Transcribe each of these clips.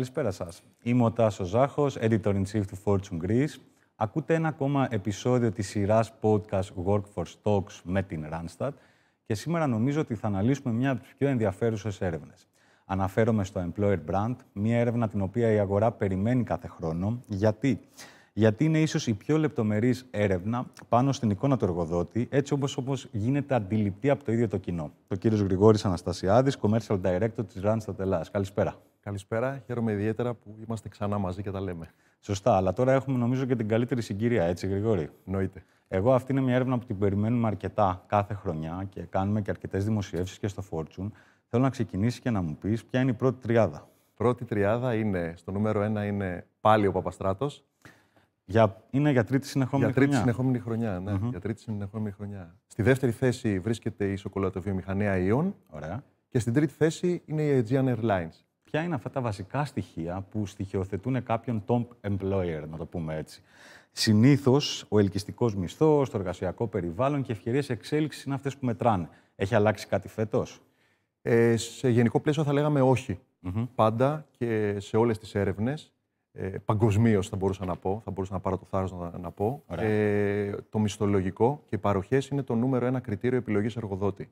Καλησπέρα σας. Είμαι ο Τάσος Ζάχος, editor in chief του Fortune Greece. Ακούτε ένα ακόμα επεισόδιο της σειράς podcast Workforce Talks με την Randstad και σήμερα νομίζω ότι θα αναλύσουμε μια από τις πιο ενδιαφέρουσες έρευνες. Αναφέρομαι στο Employer Brand, μια έρευνα την οποία η αγορά περιμένει κάθε χρόνο. Γιατί, Γιατί είναι ίσως η πιο λεπτομερής έρευνα πάνω στην εικόνα του εργοδότη, έτσι όπως όπως γίνεται αντιληπτή από το ίδιο το κοινό. Το κύριος Γρηγόρης Αναστασιάδης, Commercial Director της Randstad Ελλάδας. Καλησπέρα. Καλησπέρα. Χαίρομαι ιδιαίτερα που είμαστε ξανά μαζί και τα λέμε. Σωστά, αλλά τώρα έχουμε νομίζω και την καλύτερη συγκύρια, έτσι, Γρηγόρη. Νοείται. Εγώ αυτή είναι μια έρευνα που την περιμένουμε αρκετά κάθε χρονιά και κάνουμε και αρκετές δημοσιεύσεις και στο Fortune. Θέλω να ξεκινήσεις και να μου πεις ποια είναι η πρώτη τριάδα. Πρώτη τριάδα είναι, στο νούμερο ένα είναι πάλι ο Παπαστράτος. Για, είναι για τρίτη συνεχόμενη χρονιά. Για τρίτη χρονιά. συνεχόμενη χρονιά, ναι. Mm-hmm. Για τρίτη συνεχόμενη χρονιά. Στη δεύτερη θέση βρίσκεται η σοκολατοβιομηχανία Ιών. Ωραία. Και στην τρίτη θέση είναι η Aegean Airlines ποια είναι αυτά τα βασικά στοιχεία που στοιχειοθετούν κάποιον top employer, να το πούμε έτσι. Συνήθως ο ελκυστικός μισθός, το εργασιακό περιβάλλον και ευκαιρίες εξέλιξης είναι αυτές που μετράνε. Έχει αλλάξει κάτι φέτος. Ε, σε γενικό πλαίσιο θα λέγαμε όχι. Πάντα και σε όλες τις έρευνες. Ε, Παγκοσμίως θα μπορούσα να πω, θα μπορούσα να πάρω το θάρρος να, να πω. Ε, το μισθολογικό και οι παροχές είναι το νούμερο ένα κριτήριο επιλογής εργοδότη.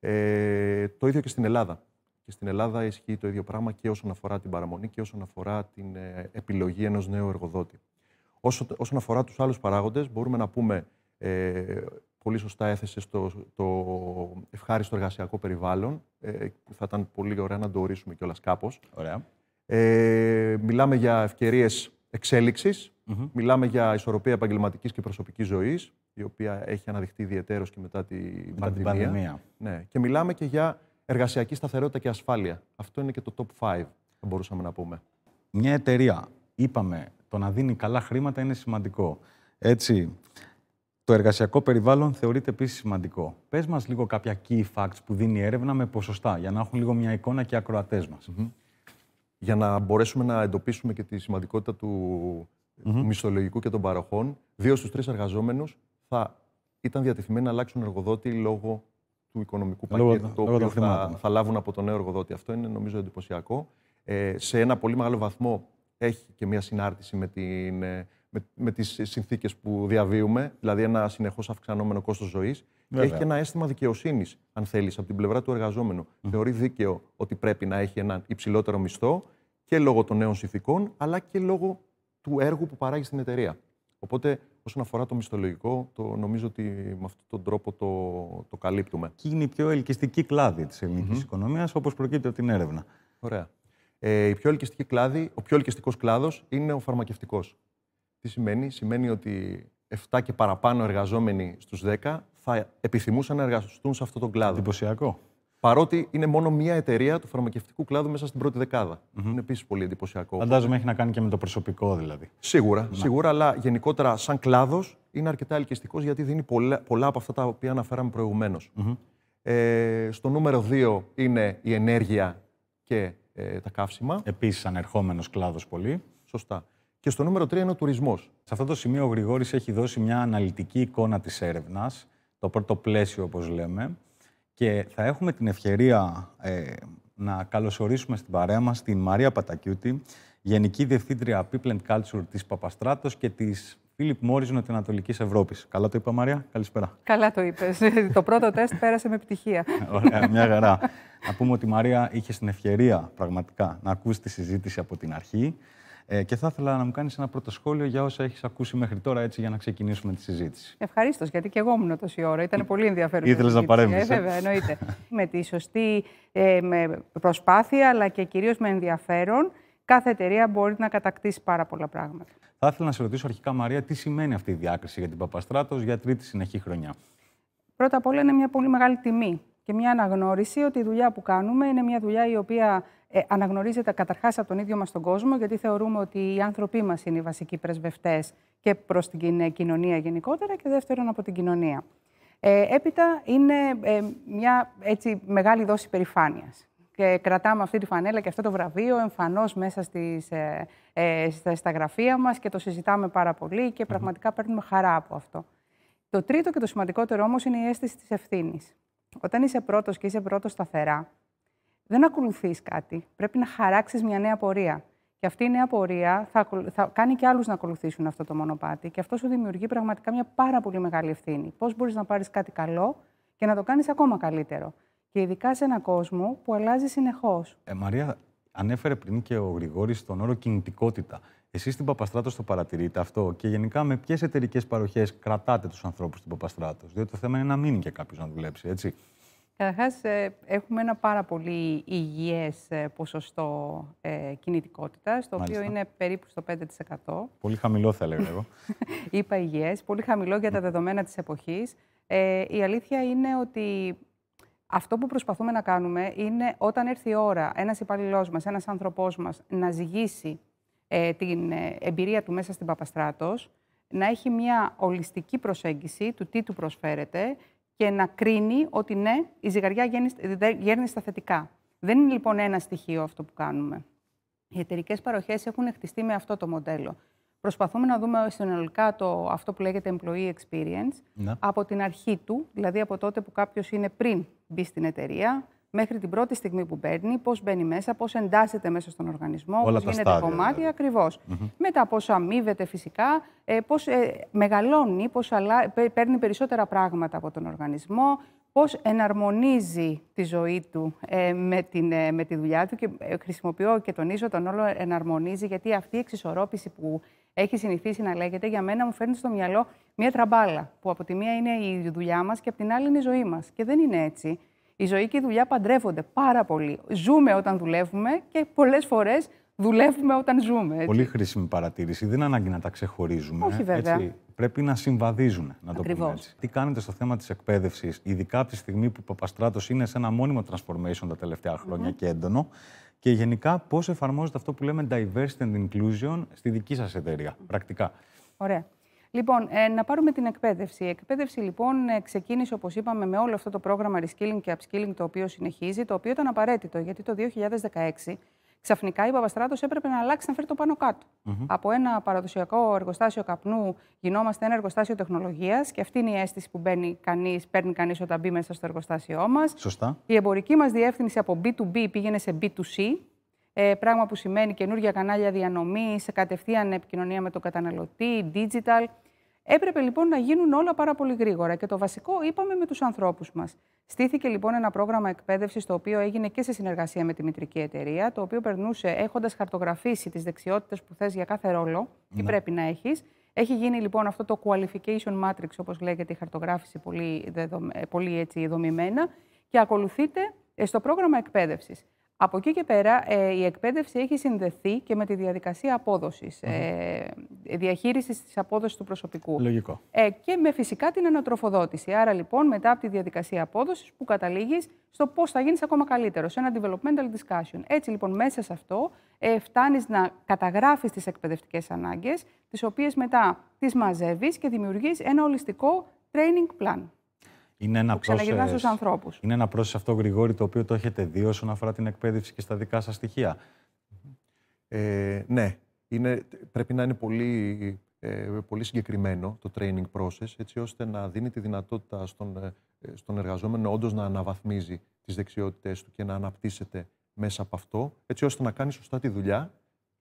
Ε, το ίδιο και στην Ελλάδα. Και στην Ελλάδα ισχύει το ίδιο πράγμα και όσον αφορά την παραμονή και όσον αφορά την ε, επιλογή ενός νέου εργοδότη. Όσο, όσον αφορά τους άλλους παράγοντες, μπορούμε να πούμε, ε, πολύ σωστά έθεσε το, το ευχάριστο εργασιακό περιβάλλον, ε, θα ήταν πολύ ωραία να το ορίσουμε κιόλας κάπως. Ε, μιλάμε για ευκαιρίες μιλάμε για ισορροπία επαγγελματικής και προσωπικής ζωής, η οποία έχει αναδειχθεί ιδιαίτερω και μετά, τη μετά την πανδημία. Ναι. Και μιλάμε και για εργασιακή σταθερότητα και ασφάλεια. Αυτό είναι και το top 5, θα μπορούσαμε να πούμε. Μια εταιρεία, είπαμε, το να δίνει καλά χρήματα είναι σημαντικό. Έτσι, το εργασιακό περιβάλλον θεωρείται επίσης σημαντικό. Πες μας λίγο κάποια key facts που δίνει η έρευνα με ποσοστά, για να έχουν λίγο μια εικόνα και οι ακροατές μας. Για να μπορέσουμε να εντοπίσουμε και τη σημαντικότητα του, μισθολογικού και των παροχών, δύο στους τρεις εργαζόμενους θα ήταν διατεθειμένοι να αλλάξουν εργοδότη λόγω του οικονομικού πακέτου το οποίο θα, λάβουν από τον νέο εργοδότη. Αυτό είναι νομίζω εντυπωσιακό. Ε, σε ένα πολύ μεγάλο βαθμό έχει και μια συνάρτηση με, την, ε, με, με τις συνθήκες που διαβίουμε, δηλαδή ένα συνεχώς αυξανόμενο κόστος ζωής και έχει και ένα αίσθημα δικαιοσύνης, αν θέλεις, από την πλευρά του εργαζόμενου. Mm. Θεωρεί δίκαιο ότι πρέπει να έχει ένα υψηλότερο μισθό και λόγω των νέων συνθήκων, αλλά και λόγω του έργου που παράγει στην εταιρεία. Οπότε, όσον αφορά το μισθολογικό, το, νομίζω ότι με αυτόν τον τρόπο το, το καλύπτουμε. Και είναι η πιο ελκυστική κλάδη της ελληνικής mm-hmm. οικονομίας, όπως προκύπτει από την έρευνα. Ωραία. Ε, η πιο ελκυστική κλάδη, ο πιο ελκυστικός κλάδος είναι ο φαρμακευτικός. Τι σημαίνει, σημαίνει ότι 7 και παραπάνω εργαζόμενοι στους 10 θα επιθυμούσαν να εργαστούν σε αυτόν τον κλάδο. Εντυπωσιακό. Παρότι είναι μόνο μία εταιρεία του φαρμακευτικού κλάδου μέσα στην πρώτη Είναι επίσης πολύ εντυπωσιακό. Φαντάζομαι έχει να κάνει και με το προσωπικό δηλαδή. Σίγουρα, ναι. σίγουρα, αλλά γενικότερα σαν κλάδος είναι αρκετά ελκυστικός γιατί δίνει πολλά, πολλά από αυτά τα οποία αναφέραμε Ε, στο νούμερο 2 είναι η ενέργεια και ε, τα καύσιμα. Επίσης ανερχόμενος κλάδος πολύ. Σωστά. Και στο νούμερο 3 είναι ο τουρισμός. Σε αυτό το σημείο ο Γρηγόρης έχει δώσει μια αναλυτική εικόνα της έρευνας, το πρώτο πλαίσιο όπως λέμε και θα έχουμε την ευκαιρία ε, να καλωσορίσουμε στην παρέα μας την Μαρία Πατακιούτη, Γενική Διευθύντρια People and Culture της Παπαστράτος και της Φίλιπ Μόρις Νοτιοανατολικής Ευρώπης. Καλά το είπα Μαρία, καλησπέρα. Καλά το είπες. το πρώτο τεστ πέρασε με επιτυχία. Ωραία, μια χαρά. να πούμε ότι η Μαρία είχες την ευκαιρία πραγματικά να ακούσεις τη συζήτηση από την αρχή. Ε, και θα ήθελα να μου κάνεις ένα πρώτο σχόλιο για όσα έχεις ακούσει μέχρι τώρα, έτσι για να ξεκινήσουμε τη συζήτηση. Ευχαρίστως, γιατί και εγώ ήμουν τόση ώρα. Ήταν πολύ ενδιαφέρον. Ήθελες να ε, παρέμβεις. Ε, βέβαια, εννοείται. με τη σωστή ε, προσπάθεια, αλλά και κυρίως με ενδιαφέρον, κάθε εταιρεία μπορεί να κατακτήσει πάρα πολλά πράγματα. Θα ήθελα να σε ρωτήσω αρχικά, Μαρία, τι σημαίνει αυτή η διάκριση για την Παπαστράτος για τρίτη συνεχή χρονιά. Πρώτα απ' όλα είναι μια πολύ μεγάλη τιμή και μια αναγνώριση ότι η δουλειά που κάνουμε είναι μια δουλειά η οποία ε, αναγνωρίζεται καταρχάς από τον ίδιο μας τον κόσμο, γιατί θεωρούμε ότι οι άνθρωποι μας είναι οι βασικοί πρεσβευτές και προς την ε, κοινωνία γενικότερα και δεύτερον από την κοινωνία. Ε, έπειτα είναι ε, μια έτσι, μεγάλη δόση περηφάνειας. Και κρατάμε αυτή τη φανέλα και αυτό το βραβείο εμφανώς μέσα στις, ε, στα, στα γραφεία μας και το συζητάμε πάρα πολύ και πραγματικά παίρνουμε χαρά από αυτό. Το τρίτο και το σημαντικότερο όμως είναι η αίσθηση της ευθύνης όταν είσαι πρώτος και είσαι πρώτος σταθερά, δεν ακολουθείς κάτι. Πρέπει να χαράξεις μια νέα πορεία. Και αυτή η νέα πορεία θα, θα κάνει και άλλους να ακολουθήσουν αυτό το μονοπάτι. Και αυτό σου δημιουργεί πραγματικά μια πάρα πολύ μεγάλη ευθύνη. Πώς μπορείς να πάρεις κάτι καλό και να το κάνεις ακόμα καλύτερο. Και ειδικά σε έναν κόσμο που αλλάζει συνεχώς. Ε, Μαρία, ανέφερε πριν και ο Γρηγόρης τον όρο κινητικότητα. Εσείς στην Παπαστράτος το παρατηρείτε αυτό και γενικά με ποιες εταιρικές παροχές κρατάτε τους ανθρώπους στην Παπαστράτος, Διότι το θέμα είναι να μείνει και κάποιος να δουλέψει, έτσι. Καταρχάς, ε, έχουμε ένα πάρα πολύ υγιές ε, ποσοστό ε, κινητικότητας, το οποίο είναι περίπου στο 5%. Πολύ χαμηλό, θα έλεγα εγώ. Είπα υγιές, πολύ χαμηλό για τα δεδομένα της εποχής. Ε, η αλήθεια είναι ότι αυτό που προσπαθούμε να κάνουμε είναι όταν έρθει η ώρα ένας υπαλληλός μας, ένας άνθρωπός μας να ζυγίσει ε, την ε, εμπειρία του μέσα στην Παπαστράτος, να έχει μια ολιστική προσέγγιση του τι του προσφέρεται και να κρίνει ότι ναι, η ζυγαριά γέρνει στα θετικά. Δεν είναι λοιπόν ένα στοιχείο αυτό που κάνουμε. Οι εταιρικές παροχές έχουν χτιστεί με αυτό το μοντέλο. Προσπαθούμε να δούμε συνολικά το, αυτό που λέγεται employee experience ναι. από την αρχή του, δηλαδή από τότε που κάποιος είναι πριν μπει στην εταιρεία, μέχρι την πρώτη στιγμή που μπαίνει, πώς μπαίνει μέσα, πώς εντάσσεται μέσα στον οργανισμό, πώ γίνεται στάδια, κομμάτι δηλαδή. ακριβώ. Μετά πώς αμείβεται φυσικά, ε, πώς ε, μεγαλώνει, πώς παίρνει περισσότερα πράγματα από τον οργανισμό, πώς εναρμονίζει τη ζωή του ε, με, την, με τη δουλειά του. Και χρησιμοποιώ και τονίζω τον όλο εναρμονίζει, γιατί αυτή η εξισορρόπηση που έχει συνηθίσει να λέγεται, για μένα μου φέρνει στο μυαλό μια τραμπάλα, που από τη μία είναι η δουλειά μας και από την άλλη είναι η ζωή μας. Και δεν είναι έτσι. Η ζωή και η δουλειά παντρεύονται πάρα πολύ. Ζούμε όταν δουλεύουμε και πολλές φορές δουλεύουμε όταν ζούμε. Έτσι. Πολύ χρήσιμη παρατήρηση. Δεν ανάγκη να τα ξεχωρίζουμε. Όχι, βέβαια. Έτσι. Πρέπει να συμβαδίζουν, να το πούμε έτσι. Τι κάνετε στο θέμα της εκπαίδευσης, ειδικά από τη στιγμή που ο Παπαστράτος είναι σε ένα μόνιμο transformation τα τελευταία χρόνια και έντονο, και γενικά πώς εφαρμόζεται αυτό που λέμε diversity and inclusion στη δική σας εταιρεία, πρακτικά. Ωραία. Λοιπόν, ε, να πάρουμε την εκπαίδευση. Η εκπαίδευση, λοιπόν, ε, ξεκίνησε, όπως είπαμε, με όλο αυτό το πρόγραμμα reskilling και upskilling, το οποίο συνεχίζει, το οποίο ήταν απαραίτητο, γιατί το 2016 ξαφνικά η Παπαστράτος έπρεπε να αλλάξει να φέρει το πάνω Από ένα παραδοσιακό εργοστάσιο καπνού γινόμαστε ένα εργοστάσιο τεχνολογίας και αυτή είναι η αίσθηση που μπαίνει κανείς, παίρνει κανείς όταν μπει μέσα στο εργοστάσιό μας. Σωστά. Η εμπορική μας διεύθυνση από B2B πήγαινε σε B2C. Ε, πράγμα που σημαίνει καινούργια κανάλια διανομής, κατευθείαν επικοινωνία με τον καταναλωτή, digital. Έπρεπε λοιπόν να γίνουν όλα πάρα πολύ γρήγορα και το βασικό είπαμε με τους ανθρώπους μας. Στήθηκε λοιπόν ένα πρόγραμμα εκπαίδευσης το οποίο έγινε και σε συνεργασία με τη μητρική εταιρεία, το οποίο περνούσε έχοντας χαρτογραφήσει τις δεξιότητες που θες για κάθε ρόλο, τι ναι. πρέπει να έχεις. Έχει γίνει λοιπόν αυτό το qualification matrix, όπως λέγεται η χαρτογράφηση, πολύ, δεδομε... πολύ έτσι δομημένα και ακολουθείται στο πρόγραμμα εκπαίδευσης. Από εκεί και πέρα, ε, η εκπαίδευση έχει συνδεθεί και με τη διαδικασία απόδοσης ε, διαχείρισης της απόδοσης του προσωπικού. Λογικό. Ε, και με φυσικά την ανατροφοδότηση. Άρα λοιπόν, μετά από τη διαδικασία απόδοσης που καταλήγεις στο πώς θα γίνεις ακόμα καλύτερος, σε ένα developmental discussion. Έτσι λοιπόν, μέσα σε αυτό ε, φτάνεις να καταγράφεις τις εκπαιδευτικές ανάγκες, τις οποίες μετά τις μαζεύεις και δημιουργείς ένα ολιστικό training plan. Είναι ένα ξαναγυρνά στους ανθρώπους. Είναι ένα πρόσεχε αυτό, Γρηγόρη, το οποίο το έχετε δει όσον αφορά την εκπαίδευση και στα δικά σας στοιχεία. Ε, ναι. Είναι, πρέπει να είναι πολύ, ε, πολύ συγκεκριμένο το training process, έτσι ώστε να δίνει τη δυνατότητα στον, ε, στον εργαζόμενο όντως να αναβαθμίζει τις δεξιότητές του και να αναπτύσσεται μέσα από αυτό, έτσι ώστε να κάνει σωστά τη δουλειά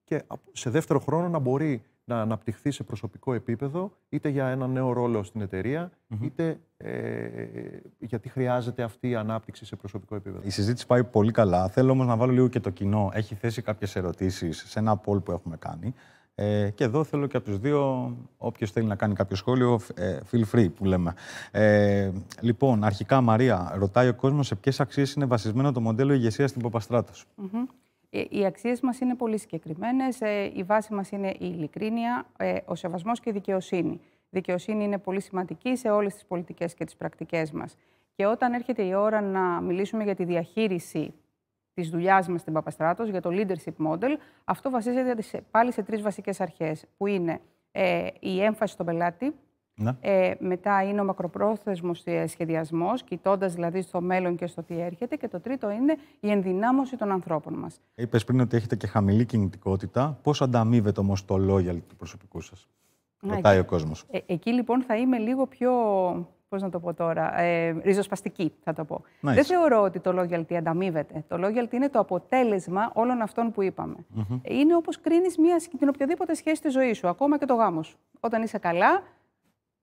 και σε δεύτερο χρόνο να μπορεί να αναπτυχθεί σε προσωπικό επίπεδο, είτε για ένα νέο ρόλο στην εταιρεια είτε ε, ε, γιατί χρειάζεται αυτή η ανάπτυξη σε προσωπικό επίπεδο. Η συζήτηση πάει πολύ καλά. Θέλω όμως να βάλω λίγο και το κοινό. Έχει θέσει κάποιες ερωτήσεις σε ένα poll που έχουμε κάνει. Ε, και εδώ θέλω και από τους δύο, οποίο θέλει να κάνει κάποιο σχόλιο, ε, feel free που λέμε. Ε, λοιπόν, αρχικά Μαρία, ρωτάει ο κόσμος σε ποιες αξίες είναι βασισμένο το μοντέλο ηγεσία στην παπαστρατος ε, οι αξίες μας είναι πολύ συγκεκριμένες. Ε, η βάση μας είναι η ειλικρίνεια, ε, ο σεβασμός και η δικαιοσύνη. Η δικαιοσύνη είναι πολύ σημαντική σε όλες τις πολιτικές και τις πρακτικές μας. Και όταν έρχεται η ώρα να μιλήσουμε για τη διαχείριση της δουλειάς μας στην Παπαστράτος, για το leadership model, αυτό βασίζεται πάλι σε τρεις βασικές αρχές, που είναι η έμφαση στον πελάτη, ναι. Ε, μετά είναι ο μακροπρόθεσμος ε, σχεδιασμός, κοιτώντας δηλαδή στο μέλλον και στο τι έρχεται. Και το τρίτο είναι η ενδυνάμωση των ανθρώπων μας. Είπες πριν ότι έχετε και χαμηλή κινητικότητα. Πώς ανταμείβεται όμως το loyal του προσωπικού σας, Ρωτάει ο κόσμος. Ε, εκεί λοιπόν θα είμαι λίγο πιο πώς να το πω τώρα, ε, ριζοσπαστική, θα το πω. Δεν θεωρώ ότι το loyalty ανταμείβεται. Το loyalty είναι το αποτέλεσμα όλων αυτών που είπαμε. Είναι όπως κρίνεις την οποιαδήποτε σχέση της ζωής σου, ακόμα και το γάμο σου. Όταν είσαι καλά,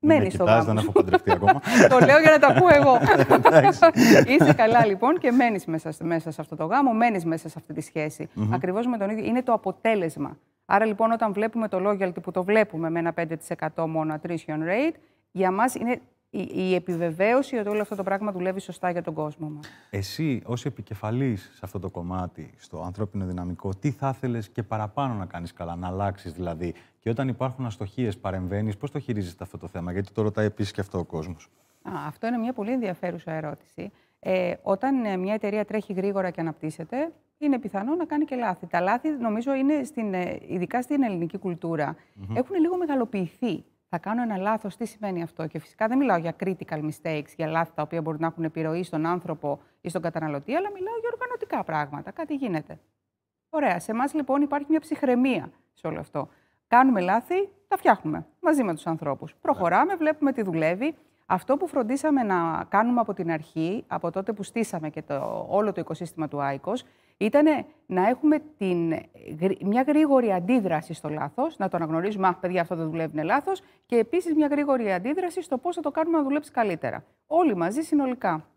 Μένει στο γάμο. Δεν έχω παντρευτεί ακόμα. το λέω για να τα πω εγώ. Είσαι καλά λοιπόν και μένεις μέσα, σε αυτό το γάμο, μένεις μέσα σε αυτή τη σχεση Ακριβώς Ακριβώς με τον ίδιο. Είναι το αποτέλεσμα. Άρα λοιπόν, όταν βλέπουμε το loyalty που το βλέπουμε με ένα 5% μόνο attrition rate, για μας είναι η, επιβεβαίωση ότι όλο αυτό το πράγμα δουλεύει σωστά για τον κόσμο μας. Εσύ ως επικεφαλής σε αυτό το κομμάτι, στο ανθρώπινο δυναμικό, τι θα ήθελες και παραπάνω να κάνεις καλά, να αλλάξεις δηλαδή. Και όταν υπάρχουν αστοχίες, παρεμβαίνεις, πώς το χειρίζεσαι αυτό το θέμα, γιατί το ρωτάει επίσης και αυτό ο κόσμος. αυτό είναι μια πολύ ενδιαφέρουσα ερώτηση. Ε, όταν ε, μια εταιρεία τρέχει γρήγορα και αναπτύσσεται, είναι πιθανό να κάνει και λάθη. Τα λάθη, νομίζω, είναι στην, ε, ειδικά στην ελληνική κουλτούρα, έχουν λίγο μεγαλοποιηθεί θα κάνω ένα λάθος, τι σημαίνει αυτό. Και φυσικά δεν μιλάω για critical mistakes, για λάθη τα οποία μπορούν να έχουν επιρροή στον άνθρωπο ή στον καταναλωτή, αλλά μιλάω για οργανωτικά πράγματα. Κάτι γίνεται. Ωραία. Σε εμάς λοιπόν υπάρχει μια ψυχραιμία σε όλο αυτό. Κάνουμε λάθη, τα φτιάχνουμε μαζί με τους ανθρώπους. Ναι. Προχωράμε, βλέπουμε τι δουλεύει. Αυτό που φροντίσαμε να κάνουμε από την αρχή, από τότε που στήσαμε και το, όλο το οικοσύστημα του ICOS, ήταν να έχουμε την, μια γρήγορη αντίδραση στο λάθος, να το αναγνωρίζουμε, Αχ, παιδιά, αυτό δεν δουλεύει, είναι λάθος, και επίσης μια γρήγορη αντίδραση στο πώς θα το κάνουμε να δουλέψει καλύτερα. Όλοι μαζί συνολικά.